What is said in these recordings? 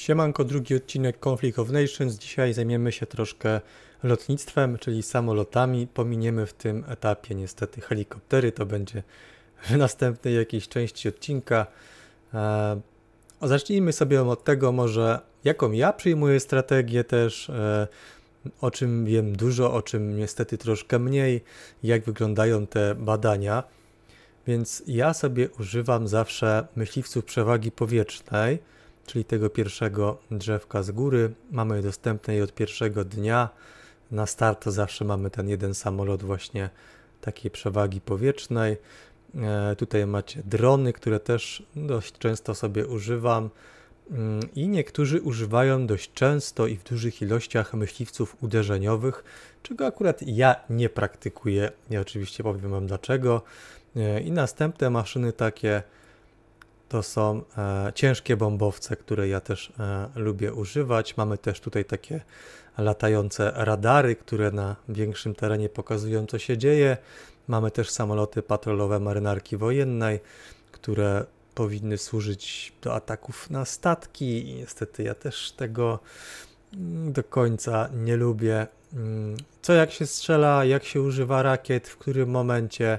Siemanko, drugi odcinek Conflict of Nations. Dzisiaj zajmiemy się troszkę lotnictwem, czyli samolotami. Pominiemy w tym etapie niestety helikoptery, to będzie w następnej jakiejś części odcinka. E, zacznijmy sobie od tego może, jaką ja przyjmuję strategię też, e, o czym wiem dużo, o czym niestety troszkę mniej, jak wyglądają te badania. Więc ja sobie używam zawsze myśliwców przewagi powietrznej, czyli tego pierwszego drzewka z góry. Mamy je dostępne i od pierwszego dnia. Na start zawsze mamy ten jeden samolot właśnie takiej przewagi powietrznej. E, tutaj macie drony, które też dość często sobie używam mm, i niektórzy używają dość często i w dużych ilościach myśliwców uderzeniowych, czego akurat ja nie praktykuję. Ja oczywiście powiem Wam dlaczego. E, I następne maszyny takie to są e, ciężkie bombowce, które ja też e, lubię używać. Mamy też tutaj takie latające radary, które na większym terenie pokazują, co się dzieje. Mamy też samoloty patrolowe marynarki wojennej, które powinny służyć do ataków na statki. I niestety ja też tego mm, do końca nie lubię. Mm, co jak się strzela, jak się używa rakiet, w którym momencie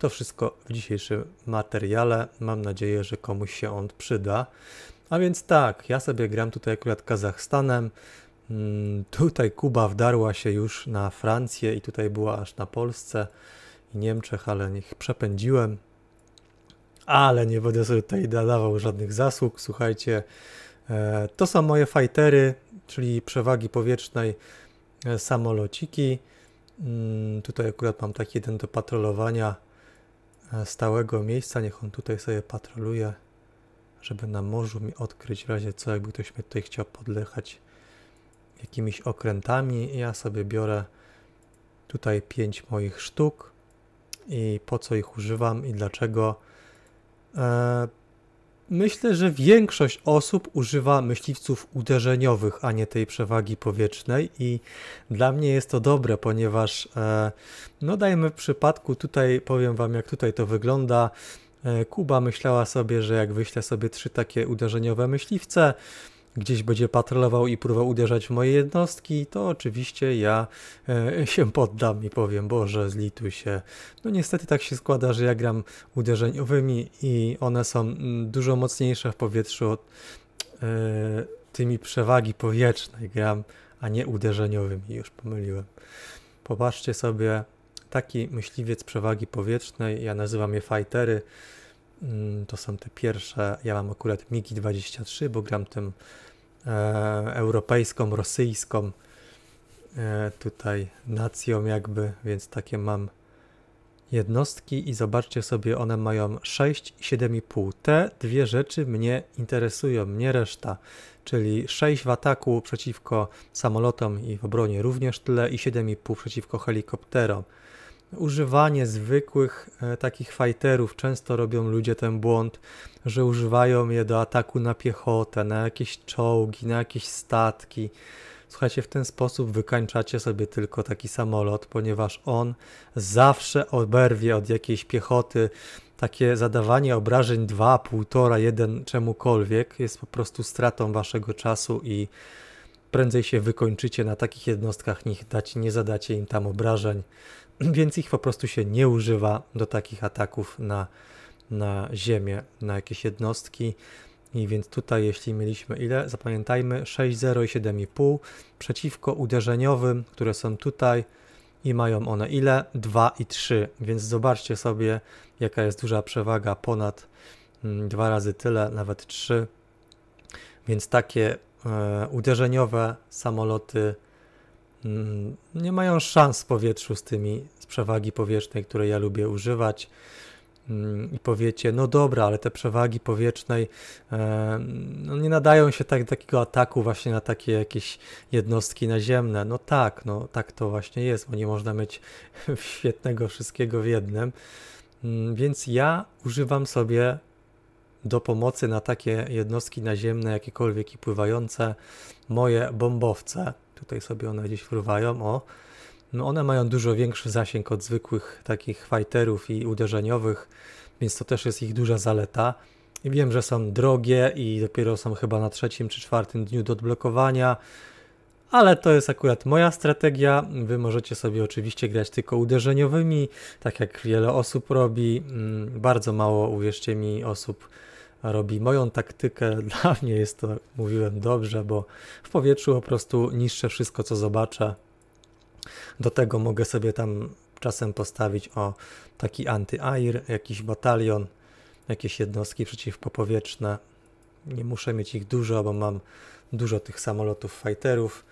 to wszystko w dzisiejszym materiale. Mam nadzieję, że komuś się on przyda. A więc tak, ja sobie gram tutaj akurat Kazachstanem. Mm, tutaj Kuba wdarła się już na Francję i tutaj była aż na Polsce i Niemczech, ale niech przepędziłem. Ale nie będę sobie tutaj dawał żadnych zasług. Słuchajcie, e, to są moje fajtery, czyli przewagi powietrznej e, samolociki. Mm, tutaj akurat mam taki jeden do patrolowania stałego miejsca, niech on tutaj sobie patroluje, żeby na morzu mi odkryć w razie co, jakby ktoś mnie tutaj chciał podlechać jakimiś okrętami. Ja sobie biorę tutaj pięć moich sztuk i po co ich używam i dlaczego. E, Myślę, że większość osób używa myśliwców uderzeniowych, a nie tej przewagi powietrznej i dla mnie jest to dobre, ponieważ e, no dajmy w przypadku tutaj, powiem Wam jak tutaj to wygląda, e, Kuba myślała sobie, że jak wyśle sobie trzy takie uderzeniowe myśliwce, gdzieś będzie patrolował i próbował uderzać w moje jednostki, to oczywiście ja e, się poddam i powiem, Boże, zlituj się. No niestety tak się składa, że ja gram uderzeniowymi i one są mm, dużo mocniejsze w powietrzu od e, tymi przewagi powietrznej gram, a nie uderzeniowymi, już pomyliłem. Popatrzcie sobie, taki myśliwiec przewagi powietrznej, ja nazywam je fightery, Mm, to są te pierwsze. Ja mam akurat Migi 23, bo gram tym e, europejską, rosyjską e, tutaj nacją jakby, więc takie mam jednostki i zobaczcie sobie, one mają 6 i 7,5. Te dwie rzeczy mnie interesują, nie reszta, czyli 6 w ataku przeciwko samolotom i w obronie również tyle i 7,5 przeciwko helikopterom używanie zwykłych e, takich fighterów. Często robią ludzie ten błąd, że używają je do ataku na piechotę, na jakieś czołgi, na jakieś statki. Słuchajcie, w ten sposób wykańczacie sobie tylko taki samolot, ponieważ on zawsze oberwie od jakiejś piechoty. Takie zadawanie obrażeń 2, 1,5, 1 czemukolwiek jest po prostu stratą waszego czasu i prędzej się wykończycie na takich jednostkach, niech dać, nie zadacie im tam obrażeń. więc ich po prostu się nie używa do takich ataków na, na Ziemię, na jakieś jednostki. I więc tutaj, jeśli mieliśmy ile, zapamiętajmy 6,0 i 7,5 przeciwko uderzeniowym, które są tutaj i mają one ile? 2 i 3. Więc zobaczcie sobie, jaka jest duża przewaga ponad mm, dwa razy tyle, nawet 3. Więc takie e, uderzeniowe samoloty Mm, nie mają szans w powietrzu z tymi z przewagi powietrznej, które ja lubię używać. Mm, I powiecie, no dobra, ale te przewagi powietrznej e, no nie nadają się tak, takiego ataku właśnie na takie jakieś jednostki naziemne. No tak, no tak to właśnie jest, bo nie można mieć świetnego wszystkiego w jednym. Mm, więc ja używam sobie do pomocy na takie jednostki naziemne, jakiekolwiek i pływające, moje bombowce tutaj sobie one gdzieś fruwają, o. No one mają dużo większy zasięg od zwykłych takich fighterów i uderzeniowych, więc to też jest ich duża zaleta. I wiem, że są drogie i dopiero są chyba na trzecim czy czwartym dniu do odblokowania, ale to jest akurat moja strategia. Wy możecie sobie oczywiście grać tylko uderzeniowymi, tak jak wiele osób robi. Mm, bardzo mało, uwierzcie mi, osób robi moją taktykę. Dla mnie jest to, mówiłem, dobrze, bo w powietrzu po prostu niszczę wszystko, co zobaczę. Do tego mogę sobie tam czasem postawić o taki anti air jakiś batalion, jakieś jednostki przeciwpopowietrzne. Nie muszę mieć ich dużo, bo mam dużo tych samolotów fighterów,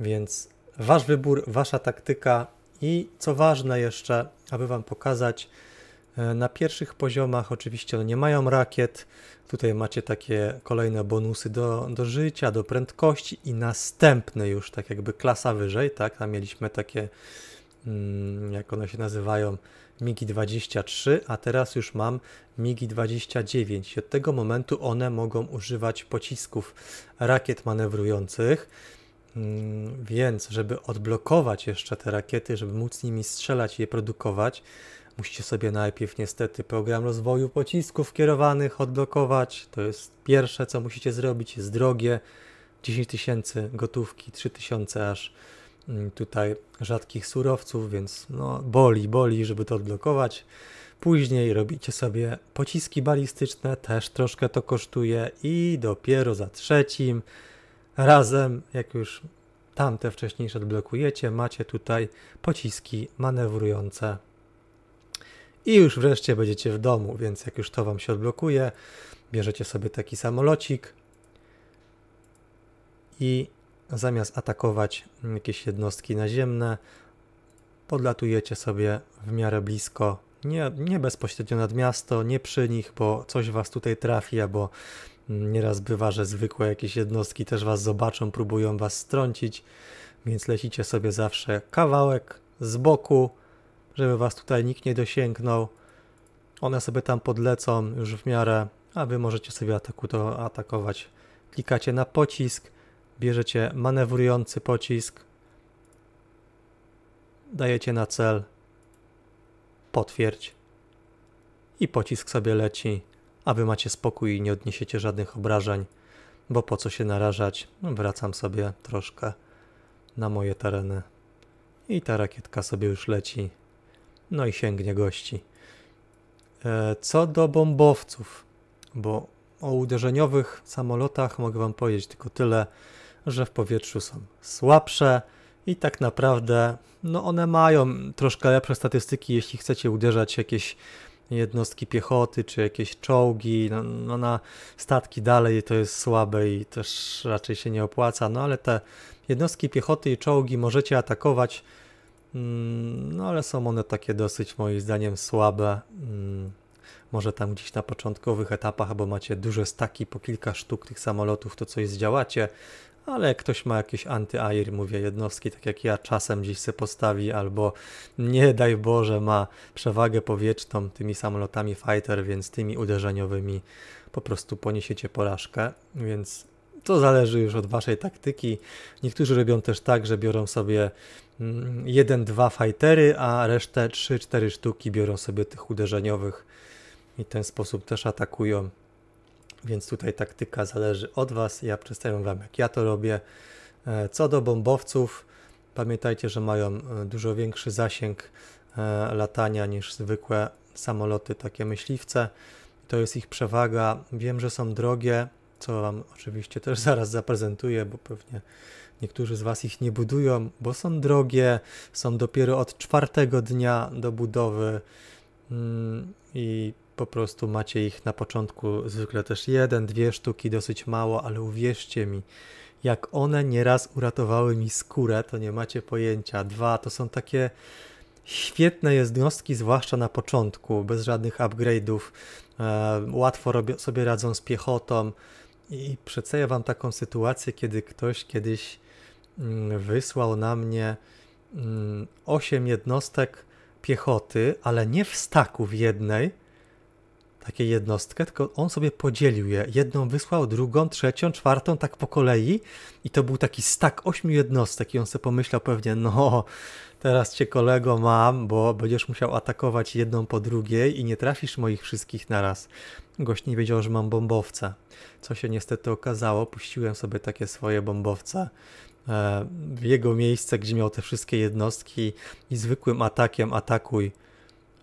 więc wasz wybór, wasza taktyka i co ważne jeszcze, aby wam pokazać, E, na pierwszych poziomach oczywiście no, nie mają rakiet. Tutaj macie takie kolejne bonusy do, do życia, do prędkości i następne już, tak jakby klasa wyżej, tak? Tam mieliśmy takie, mm, jak one się nazywają, MIGI 23, a teraz już mam MIGI 29. I od tego momentu one mogą używać pocisków rakiet manewrujących. Mm, więc, żeby odblokować jeszcze te rakiety, żeby móc nimi strzelać i je produkować, Musicie sobie najpierw niestety program rozwoju pocisków kierowanych odblokować. To jest pierwsze, co musicie zrobić. Jest drogie. 10 tysięcy gotówki, 3000 tysiące aż mm, tutaj rzadkich surowców, więc no boli, boli, żeby to odblokować. Później robicie sobie pociski balistyczne, też troszkę to kosztuje i dopiero za trzecim razem, jak już tamte wcześniejsze odblokujecie, macie tutaj pociski manewrujące i już wreszcie będziecie w domu, więc jak już to Wam się odblokuje, bierzecie sobie taki samolocik i zamiast atakować jakieś jednostki naziemne, podlatujecie sobie w miarę blisko, nie, nie bezpośrednio nad miasto, nie przy nich, bo coś Was tutaj trafi, albo nieraz bywa, że zwykłe jakieś jednostki też Was zobaczą, próbują Was strącić, więc lecicie sobie zawsze kawałek z boku, żeby was tutaj nikt nie dosięgnął. One sobie tam podlecą już w miarę, a wy możecie sobie ataku to atakować. Klikacie na pocisk, bierzecie manewrujący pocisk, dajecie na cel, potwierdź i pocisk sobie leci, a wy macie spokój i nie odniesiecie żadnych obrażeń, bo po co się narażać, no, wracam sobie troszkę na moje tereny. I ta rakietka sobie już leci no i sięgnie gości. E, co do bombowców, bo o uderzeniowych samolotach mogę Wam powiedzieć tylko tyle, że w powietrzu są słabsze i tak naprawdę no one mają troszkę lepsze statystyki, jeśli chcecie uderzać jakieś jednostki piechoty czy jakieś czołgi, no, no, na statki dalej to jest słabe i też raczej się nie opłaca, no ale te jednostki piechoty i czołgi możecie atakować Mm, no ale są one takie dosyć moim zdaniem słabe. Mm, może tam gdzieś na początkowych etapach, bo macie duże staki po kilka sztuk tych samolotów, to coś zdziałacie, ale jak ktoś ma jakieś anty-air, mówię, jednostki, tak jak ja czasem gdzieś se postawi, albo nie daj Boże ma przewagę powietrzną tymi samolotami fighter, więc tymi uderzeniowymi po prostu poniesiecie porażkę, więc to zależy już od waszej taktyki. Niektórzy robią też tak, że biorą sobie mm, jeden, dwa fightery, a resztę 3-4 sztuki biorą sobie tych uderzeniowych i w ten sposób też atakują. Więc tutaj taktyka zależy od was. Ja przedstawiam wam jak ja to robię. E, co do bombowców, pamiętajcie, że mają e, dużo większy zasięg e, latania niż zwykłe samoloty, takie myśliwce. To jest ich przewaga. Wiem, że są drogie, co Wam oczywiście też zaraz zaprezentuję, bo pewnie niektórzy z Was ich nie budują, bo są drogie, są dopiero od czwartego dnia do budowy mm, i po prostu macie ich na początku zwykle też jeden, dwie sztuki, dosyć mało, ale uwierzcie mi, jak one nieraz uratowały mi skórę, to nie macie pojęcia. Dwa, to są takie świetne jednostki, zwłaszcza na początku, bez żadnych upgrade'ów, e, łatwo sobie radzą z piechotą, i przedstawię Wam taką sytuację, kiedy ktoś kiedyś mm, wysłał na mnie 8 mm, jednostek piechoty, ale nie w staku w jednej, takiej jednostkę, tylko on sobie podzielił je. Jedną wysłał, drugą, trzecią, czwartą, tak po kolei. I to był taki stak ośmiu jednostek. I on sobie pomyślał pewnie, no teraz cię kolego mam, bo będziesz musiał atakować jedną po drugiej i nie trafisz moich wszystkich naraz. Gość nie wiedział, że mam bombowce, co się niestety okazało. Puściłem sobie takie swoje bombowce e, w jego miejsce, gdzie miał te wszystkie jednostki i zwykłym atakiem atakuj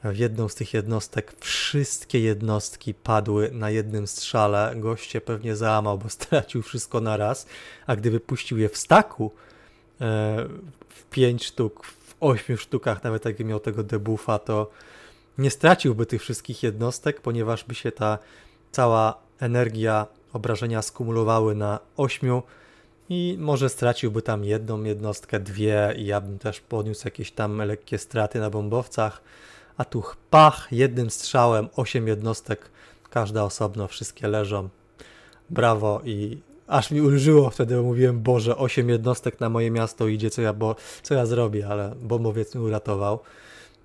w jedną z tych jednostek. Wszystkie jednostki padły na jednym strzale. Goście pewnie załamał, bo stracił wszystko na raz, a gdyby puścił je w staku e, w 5 sztuk, w 8 sztukach, nawet jakby miał tego debuffa, to nie straciłby tych wszystkich jednostek, ponieważ by się ta cała energia obrażenia skumulowały na 8 i może straciłby tam jedną jednostkę, dwie i ja bym też podniósł jakieś tam lekkie straty na bombowcach. A tu pach, jednym strzałem 8 jednostek, każda osobno, wszystkie leżą. Brawo i aż mi ulżyło wtedy, bo mówiłem, Boże, 8 jednostek na moje miasto idzie, co ja, bo, co ja zrobię, ale bombowiec mi uratował.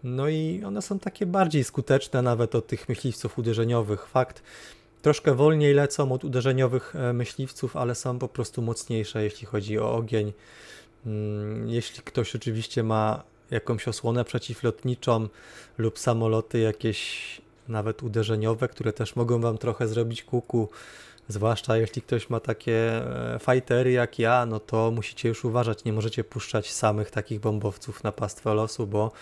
No i one są takie bardziej skuteczne nawet od tych myśliwców uderzeniowych. Fakt, troszkę wolniej lecą od uderzeniowych e, myśliwców, ale są po prostu mocniejsze, jeśli chodzi o ogień. Mm, jeśli ktoś oczywiście ma jakąś osłonę przeciwlotniczą lub samoloty jakieś nawet uderzeniowe, które też mogą wam trochę zrobić kuku, zwłaszcza jeśli ktoś ma takie e, fightery jak ja, no to musicie już uważać, nie możecie puszczać samych takich bombowców na pastwę losu, bo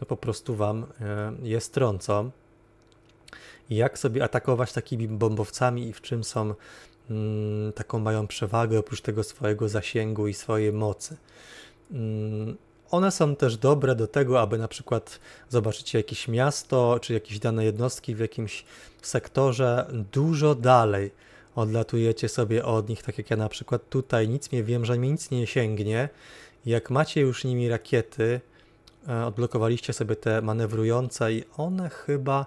no po prostu wam e, je strącą. jak sobie atakować takimi bombowcami i w czym są mm, taką mają przewagę oprócz tego swojego zasięgu i swojej mocy. Mm, one są też dobre do tego, aby na przykład zobaczycie jakieś miasto czy jakieś dane jednostki w jakimś sektorze dużo dalej. Odlatujecie sobie od nich, tak jak ja na przykład tutaj, nic nie wiem, że mi nic nie sięgnie. Jak macie już nimi rakiety, E, odblokowaliście sobie te manewrujące i one chyba,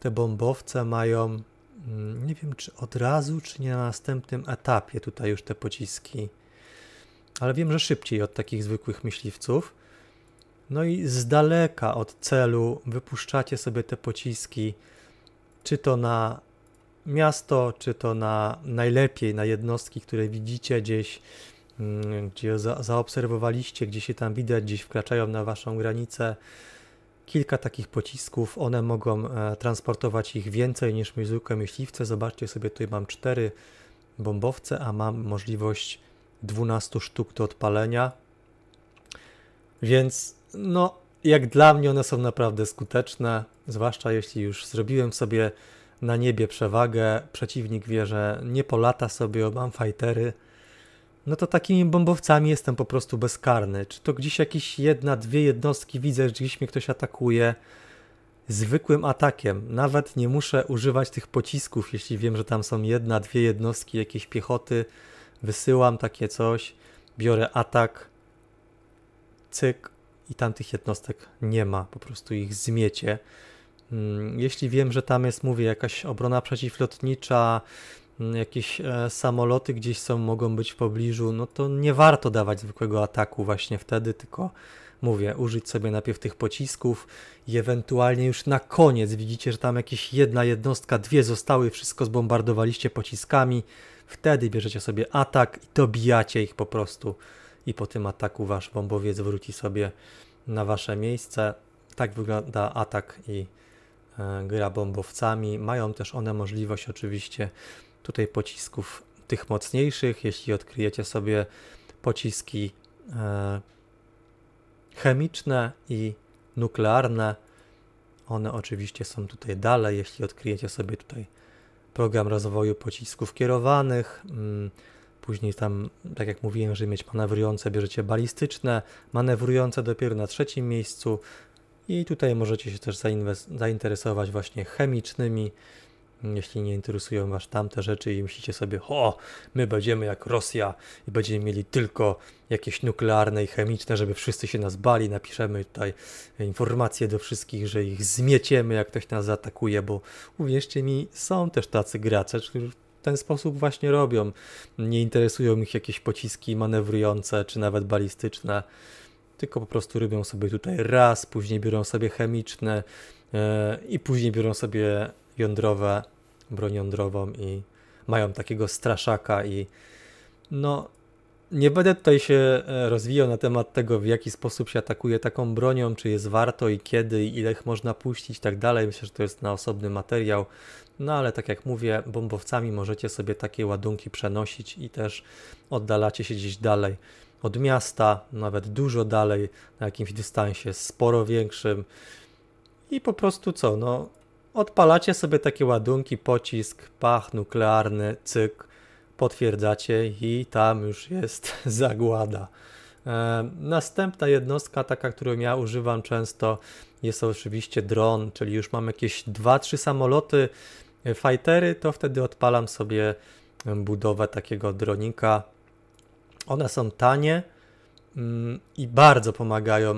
te bombowce mają, mm, nie wiem czy od razu, czy nie na następnym etapie tutaj już te pociski, ale wiem, że szybciej od takich zwykłych myśliwców. No i z daleka od celu wypuszczacie sobie te pociski, czy to na miasto, czy to na najlepiej na jednostki, które widzicie gdzieś Mm, gdzie za, zaobserwowaliście, gdzie się tam widać, gdzieś wkraczają na waszą granicę. Kilka takich pocisków, one mogą e, transportować ich więcej niż mój zwykłe myśliwce. Zobaczcie sobie, tutaj mam cztery bombowce, a mam możliwość 12 sztuk do odpalenia. Więc no, jak dla mnie one są naprawdę skuteczne, zwłaszcza jeśli już zrobiłem sobie na niebie przewagę, przeciwnik wie, że nie polata sobie, mam fightery, no to takimi bombowcami jestem po prostu bezkarny. Czy to gdzieś jakieś jedna, dwie jednostki widzę, że gdzieś mnie ktoś atakuje zwykłym atakiem. Nawet nie muszę używać tych pocisków, jeśli wiem, że tam są jedna, dwie jednostki jakiejś piechoty. Wysyłam takie coś, biorę atak, cyk i tam tych jednostek nie ma, po prostu ich zmiecie. Mm, jeśli wiem, że tam jest, mówię, jakaś obrona przeciwlotnicza, Mm, jakieś e, samoloty gdzieś są, mogą być w pobliżu, no to nie warto dawać zwykłego ataku właśnie wtedy, tylko mówię, użyć sobie najpierw tych pocisków i ewentualnie już na koniec widzicie, że tam jakieś jedna jednostka, dwie zostały, wszystko zbombardowaliście pociskami, wtedy bierzecie sobie atak i dobijacie ich po prostu i po tym ataku wasz bombowiec wróci sobie na wasze miejsce. Tak wygląda atak i e, gra bombowcami. Mają też one możliwość oczywiście tutaj pocisków tych mocniejszych. Jeśli odkryjecie sobie pociski e, chemiczne i nuklearne, one oczywiście są tutaj dalej. Jeśli odkryjecie sobie tutaj program rozwoju pocisków kierowanych, mm, później tam, tak jak mówiłem, żeby mieć manewrujące, bierzecie balistyczne, manewrujące dopiero na trzecim miejscu i tutaj możecie się też zainteresować właśnie chemicznymi jeśli nie interesują Was tamte rzeczy i myślicie sobie, o, my będziemy jak Rosja i będziemy mieli tylko jakieś nuklearne i chemiczne, żeby wszyscy się nas bali, napiszemy tutaj informacje do wszystkich, że ich zmieciemy, jak ktoś nas zaatakuje, bo uwierzcie mi, są też tacy gracze, którzy w ten sposób właśnie robią. Nie interesują ich jakieś pociski manewrujące czy nawet balistyczne, tylko po prostu robią sobie tutaj raz, później biorą sobie chemiczne, e, i później biorą sobie jądrowe, broń jądrową i mają takiego straszaka i no nie będę tutaj się e, rozwijał na temat tego, w jaki sposób się atakuje taką bronią, czy jest warto i kiedy, i ile ich można puścić i tak dalej. Myślę, że to jest na osobny materiał. No ale tak jak mówię, bombowcami możecie sobie takie ładunki przenosić i też oddalacie się gdzieś dalej od miasta, nawet dużo dalej, na jakimś dystansie sporo większym. I po prostu co, no Odpalacie sobie takie ładunki, pocisk, pach nuklearny, cyk, potwierdzacie i tam już jest zagłada. E, następna jednostka, taka, którą ja używam często, jest oczywiście dron, czyli już mam jakieś 2-3 samoloty, e, fightery, to wtedy odpalam sobie e, budowę takiego dronika. One są tanie mm, i bardzo pomagają.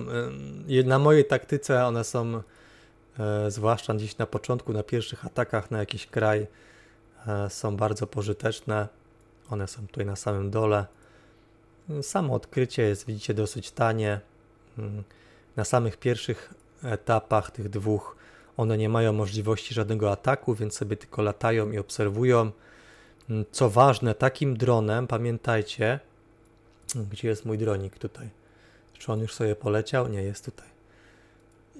Na mojej taktyce one są E, zwłaszcza gdzieś na początku, na pierwszych atakach na jakiś kraj, e, są bardzo pożyteczne. One są tutaj na samym dole. Mm, samo odkrycie jest, widzicie, dosyć tanie. Mm, na samych pierwszych etapach tych dwóch one nie mają możliwości żadnego ataku, więc sobie tylko latają i obserwują. Mm, co ważne, takim dronem, pamiętajcie, gdzie jest mój dronik tutaj? Czy on już sobie poleciał? Nie, jest tutaj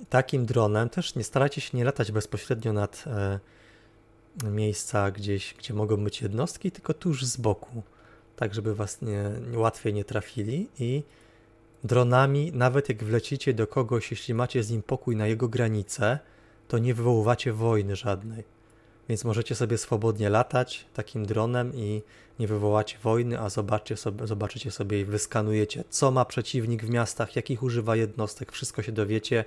takim dronem też nie staracie się nie latać bezpośrednio nad e, miejsca gdzieś, gdzie mogą być jednostki, tylko tuż z boku, tak żeby was nie, łatwiej nie trafili i dronami, nawet jak wlecicie do kogoś, jeśli macie z nim pokój na jego granicę, to nie wywoływacie wojny żadnej. Więc możecie sobie swobodnie latać takim dronem i nie wywołacie wojny, a zobaczcie sobie, zobaczycie sobie i wyskanujecie, co ma przeciwnik w miastach, jakich używa jednostek, wszystko się dowiecie.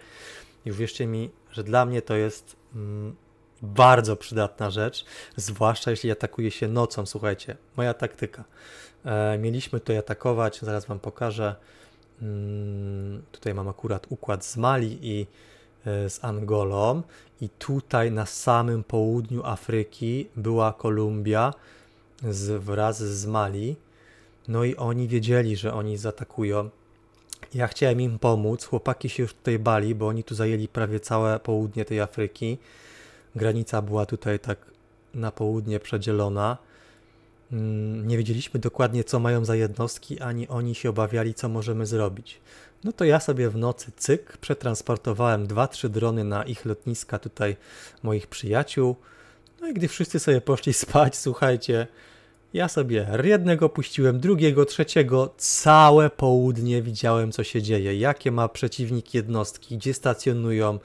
Już wierzcie mi, że dla mnie to jest mm, bardzo przydatna rzecz, zwłaszcza jeśli atakuje się nocą. Słuchajcie, moja taktyka. E, mieliśmy to atakować, zaraz Wam pokażę. Mm, tutaj mam akurat układ z Mali i E, z Angolą i tutaj na samym południu Afryki była Kolumbia z, wraz z Mali. No i oni wiedzieli, że oni zaatakują. Ja chciałem im pomóc. Chłopaki się już tutaj bali, bo oni tu zajęli prawie całe południe tej Afryki. Granica była tutaj tak na południe przedzielona. Mm, nie wiedzieliśmy dokładnie, co mają za jednostki, ani oni się obawiali, co możemy zrobić. No to ja sobie w nocy cyk przetransportowałem 2-3 drony na ich lotniska tutaj moich przyjaciół. No i gdy wszyscy sobie poszli spać, słuchajcie, ja sobie jednego puściłem, drugiego, trzeciego, całe południe widziałem co się dzieje, jakie ma przeciwnik jednostki, gdzie stacjonują,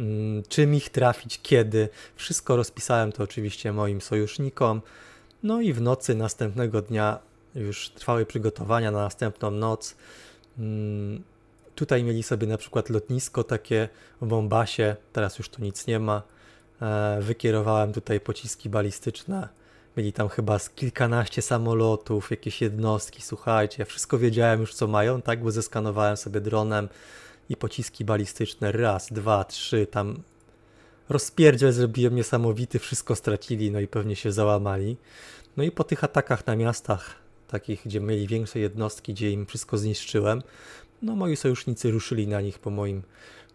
mm, czym ich trafić, kiedy. Wszystko rozpisałem to oczywiście moim sojusznikom. No i w nocy następnego dnia już trwały przygotowania na następną noc. Mm, tutaj mieli sobie na przykład lotnisko takie w Bombasie, teraz już tu nic nie ma. E, wykierowałem tutaj pociski balistyczne. Mieli tam chyba z kilkanaście samolotów, jakieś jednostki, słuchajcie, ja wszystko wiedziałem już co mają, tak, bo zeskanowałem sobie dronem i pociski balistyczne, raz, dwa, trzy, tam rozpierdziel zrobiłem niesamowity, wszystko stracili, no i pewnie się załamali. No i po tych atakach na miastach takich, gdzie mieli większe jednostki, gdzie im wszystko zniszczyłem. No moi sojusznicy ruszyli na nich po moim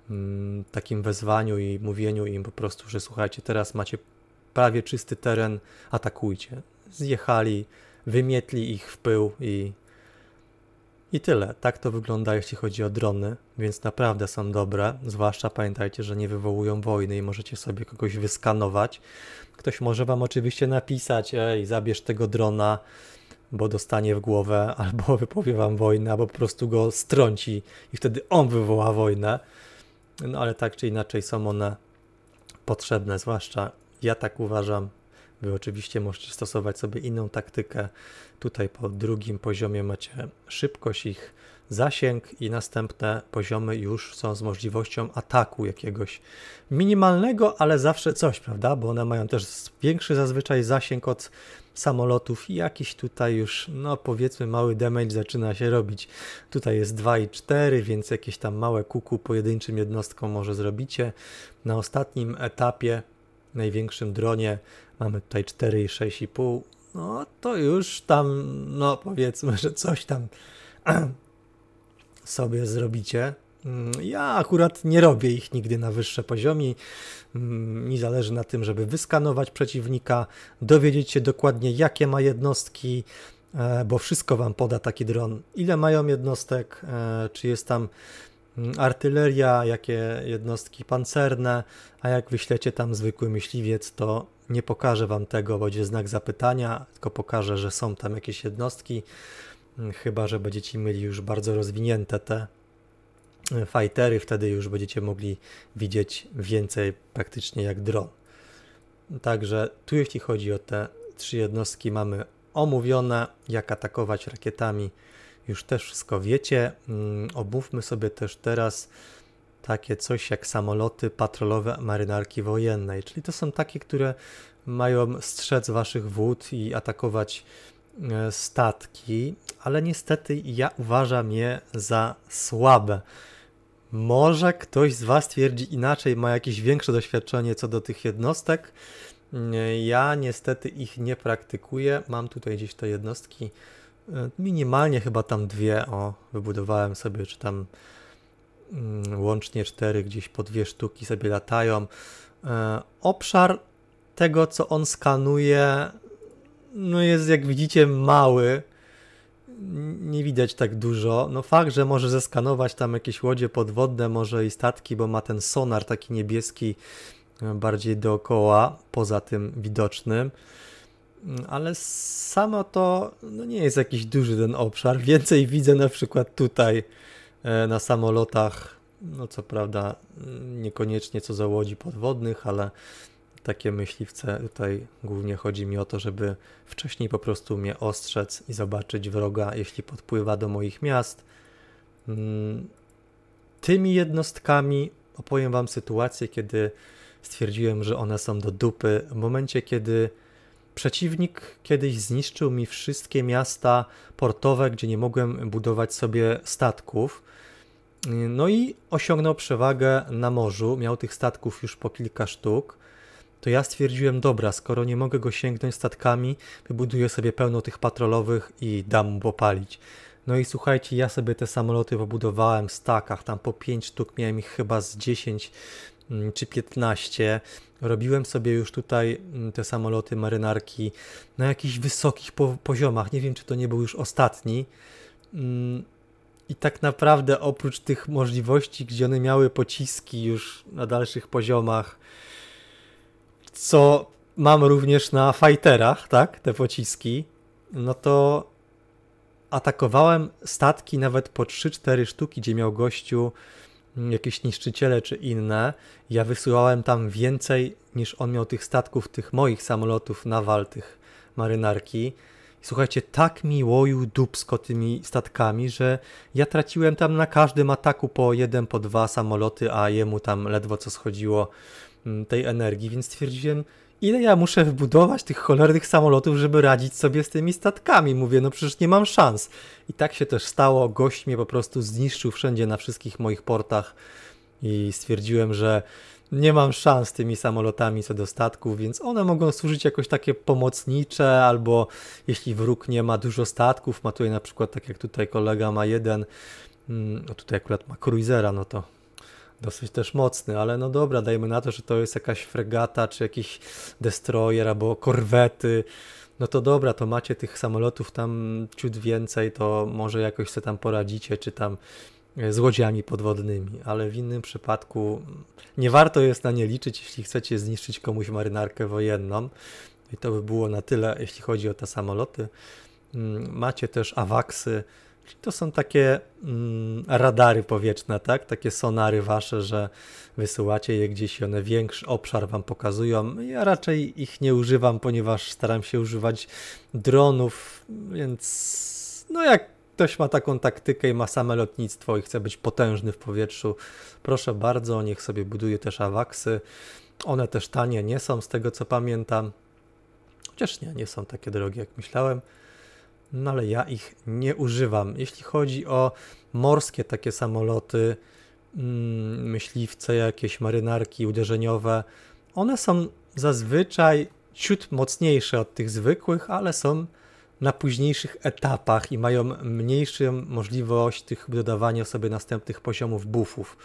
mm, takim wezwaniu i mówieniu im po prostu, że słuchajcie, teraz macie prawie czysty teren, atakujcie. Zjechali, wymietli ich w pył i, i tyle. Tak to wygląda, jeśli chodzi o drony, więc naprawdę są dobre. Zwłaszcza pamiętajcie, że nie wywołują wojny i możecie sobie kogoś wyskanować. Ktoś może wam oczywiście napisać, ej, zabierz tego drona, bo dostanie w głowę, albo wypowie wam wojnę, albo po prostu go strąci i wtedy on wywoła wojnę. No ale tak czy inaczej są one potrzebne, zwłaszcza ja tak uważam. Wy oczywiście możecie stosować sobie inną taktykę. Tutaj po drugim poziomie macie szybkość ich zasięg i następne poziomy już są z możliwością ataku jakiegoś minimalnego, ale zawsze coś, prawda? Bo one mają też większy zazwyczaj zasięg od samolotów i jakiś tutaj już, no powiedzmy, mały damage zaczyna się robić. Tutaj jest 2 i 4, więc jakieś tam małe kuku pojedynczym jednostkom może zrobicie. Na ostatnim etapie, największym dronie, mamy tutaj 4 i 6,5. No to już tam, no powiedzmy, że coś tam sobie zrobicie. Mm, ja akurat nie robię ich nigdy na wyższe poziomie. Mm, mi zależy na tym, żeby wyskanować przeciwnika, dowiedzieć się dokładnie, jakie ma jednostki, e, bo wszystko Wam poda taki dron. Ile mają jednostek, e, czy jest tam mm, artyleria, jakie jednostki pancerne, a jak wyślecie tam zwykły myśliwiec, to nie pokażę Wam tego, będzie znak zapytania, tylko pokażę, że są tam jakieś jednostki, chyba że będziecie mieli już bardzo rozwinięte te fightery, wtedy już będziecie mogli widzieć więcej praktycznie jak dron. Także tu jeśli chodzi o te trzy jednostki mamy omówione, jak atakować rakietami, już też wszystko wiecie. Mm, Obówmy sobie też teraz takie coś jak samoloty patrolowe marynarki wojennej, czyli to są takie, które mają strzec waszych wód i atakować e, statki, ale niestety ja uważam je za słabe. Może ktoś z Was twierdzi inaczej, ma jakieś większe doświadczenie co do tych jednostek. Ja niestety ich nie praktykuję. Mam tutaj gdzieś te jednostki. E, minimalnie chyba tam dwie, o, wybudowałem sobie, czy tam mm, łącznie cztery, gdzieś po dwie sztuki sobie latają. E, obszar tego, co on skanuje, no jest jak widzicie mały nie widać tak dużo. No fakt, że może zeskanować tam jakieś łodzie podwodne, może i statki, bo ma ten sonar taki niebieski e, bardziej dookoła, poza tym widocznym. Mm, ale samo to no nie jest jakiś duży ten obszar. Więcej widzę na przykład tutaj e, na samolotach, no co prawda mm, niekoniecznie co za łodzi podwodnych, ale takie myśliwce. Tutaj głównie chodzi mi o to, żeby wcześniej po prostu mnie ostrzec i zobaczyć wroga, jeśli podpływa do moich miast. Mm, tymi jednostkami opowiem Wam sytuację, kiedy stwierdziłem, że one są do dupy. W momencie, kiedy przeciwnik kiedyś zniszczył mi wszystkie miasta portowe, gdzie nie mogłem budować sobie statków. No i osiągnął przewagę na morzu, miał tych statków już po kilka sztuk to ja stwierdziłem, dobra, skoro nie mogę go sięgnąć statkami, wybuduję sobie pełno tych patrolowych i dam mu popalić. No i słuchajcie, ja sobie te samoloty pobudowałem w stakach, tam po 5 sztuk miałem ich chyba z 10 mm, czy 15. Robiłem sobie już tutaj mm, te samoloty marynarki na jakichś wysokich poziomach. Nie wiem, czy to nie był już ostatni. Mm, I tak naprawdę oprócz tych możliwości, gdzie one miały pociski już na dalszych poziomach, co mam również na fighterach, tak, te pociski, no to atakowałem statki nawet po 3-4 sztuki, gdzie miał gościu jakieś niszczyciele czy inne. Ja wysyłałem tam więcej niż on miał tych statków, tych moich samolotów na wal, tych marynarki. Słuchajcie, tak mi łoił dubsko tymi statkami, że ja traciłem tam na każdym ataku po jeden, po dwa samoloty, a jemu tam ledwo co schodziło Mm, tej energii, więc stwierdziłem, ile ja muszę wybudować tych cholernych samolotów, żeby radzić sobie z tymi statkami. Mówię, no przecież nie mam szans. I tak się też stało, gość mnie po prostu zniszczył wszędzie na wszystkich moich portach i stwierdziłem, że nie mam szans z tymi samolotami co do statków, więc one mogą służyć jakoś takie pomocnicze, albo jeśli wróg nie ma dużo statków, ma tutaj na przykład, tak jak tutaj kolega ma jeden, no tutaj akurat ma cruisera, no to dosyć też mocny, ale no dobra, dajmy na to, że to jest jakaś fregata, czy jakiś destroyer, albo korwety, no to dobra, to macie tych samolotów tam ciut więcej, to może jakoś sobie tam poradzicie, czy tam e, z łodziami podwodnymi, ale w innym przypadku mm, nie warto jest na nie liczyć, jeśli chcecie zniszczyć komuś marynarkę wojenną. I to by było na tyle, jeśli chodzi o te samoloty. Mm, macie też awaksy, to są takie mm, radary powietrzne, tak? Takie sonary wasze, że wysyłacie je gdzieś i one większy obszar wam pokazują. Ja raczej ich nie używam, ponieważ staram się używać dronów, więc no jak ktoś ma taką taktykę i ma same lotnictwo i chce być potężny w powietrzu, proszę bardzo, niech sobie buduje też awaksy. One też tanie nie są, z tego co pamiętam. Chociaż nie, nie są takie drogie, jak myślałem no ale ja ich nie używam. Jeśli chodzi o morskie takie samoloty, mm, myśliwce, jakieś marynarki uderzeniowe, one są zazwyczaj ciut mocniejsze od tych zwykłych, ale są na późniejszych etapach i mają mniejszą możliwość tych dodawania sobie następnych poziomów buffów.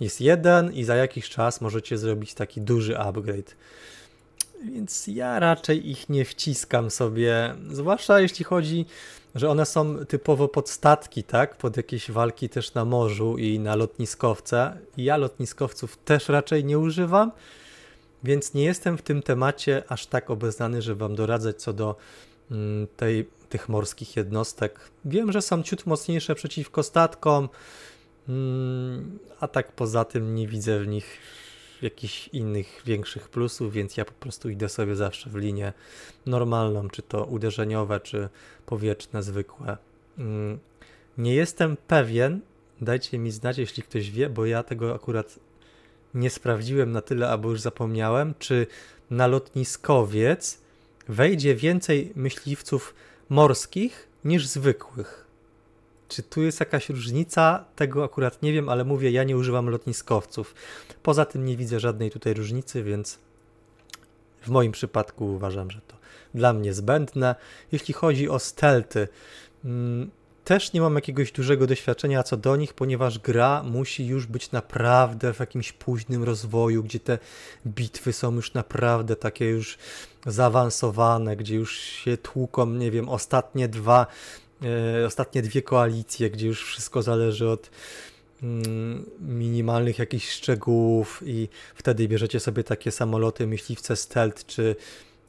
Jest jeden i za jakiś czas możecie zrobić taki duży upgrade więc ja raczej ich nie wciskam sobie, zwłaszcza jeśli chodzi, że one są typowo pod statki, tak? Pod jakieś walki też na morzu i na lotniskowca. Ja lotniskowców też raczej nie używam, więc nie jestem w tym temacie aż tak obeznany, żeby wam doradzać co do mm, tej, tych morskich jednostek. Wiem, że są ciut mocniejsze przeciwko statkom, mm, a tak poza tym nie widzę w nich jakichś innych większych plusów, więc ja po prostu idę sobie zawsze w linię normalną, czy to uderzeniowe, czy powietrzne, zwykłe. Mm, nie jestem pewien, dajcie mi znać, jeśli ktoś wie, bo ja tego akurat nie sprawdziłem na tyle, aby już zapomniałem, czy na lotniskowiec wejdzie więcej myśliwców morskich niż zwykłych. Czy tu jest jakaś różnica? Tego akurat nie wiem, ale mówię, ja nie używam lotniskowców. Poza tym nie widzę żadnej tutaj różnicy, więc w moim przypadku uważam, że to dla mnie zbędne. Jeśli chodzi o stelty, mm, też nie mam jakiegoś dużego doświadczenia co do nich, ponieważ gra musi już być naprawdę w jakimś późnym rozwoju, gdzie te bitwy są już naprawdę takie już zaawansowane, gdzie już się tłuką, nie wiem, ostatnie dwa E, ostatnie dwie koalicje, gdzie już wszystko zależy od mm, minimalnych jakichś szczegółów i wtedy bierzecie sobie takie samoloty, myśliwce stealth czy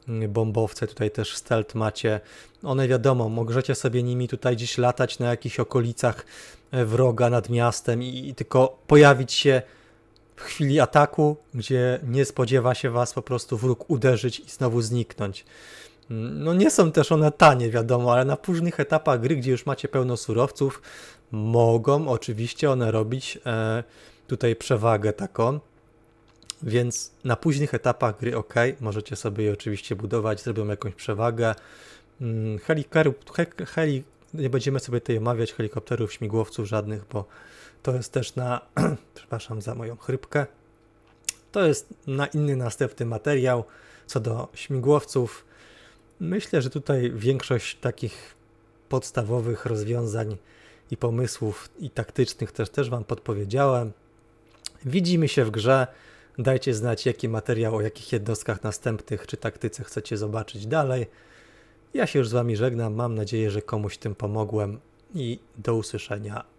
mm, bombowce, tutaj też stealth macie. One wiadomo, możecie sobie nimi tutaj gdzieś latać na jakichś okolicach e, wroga nad miastem i, i tylko pojawić się w chwili ataku, gdzie nie spodziewa się was po prostu wróg uderzyć i znowu zniknąć. No nie są też one tanie, wiadomo, ale na późnych etapach gry, gdzie już macie pełno surowców, mogą oczywiście one robić e, tutaj przewagę taką. Więc na późnych etapach gry ok, możecie sobie je oczywiście budować, zrobią jakąś przewagę. Mm, Helikar, he, heli, nie będziemy sobie tutaj omawiać helikopterów, śmigłowców żadnych, bo to jest też na, przepraszam za moją chrypkę, to jest na inny następny materiał. Co do śmigłowców, Myślę, że tutaj większość takich podstawowych rozwiązań i pomysłów i taktycznych też, też Wam podpowiedziałem. Widzimy się w grze. Dajcie znać, jaki materiał o jakich jednostkach następnych czy taktyce chcecie zobaczyć dalej. Ja się już z Wami żegnam. Mam nadzieję, że komuś tym pomogłem i do usłyszenia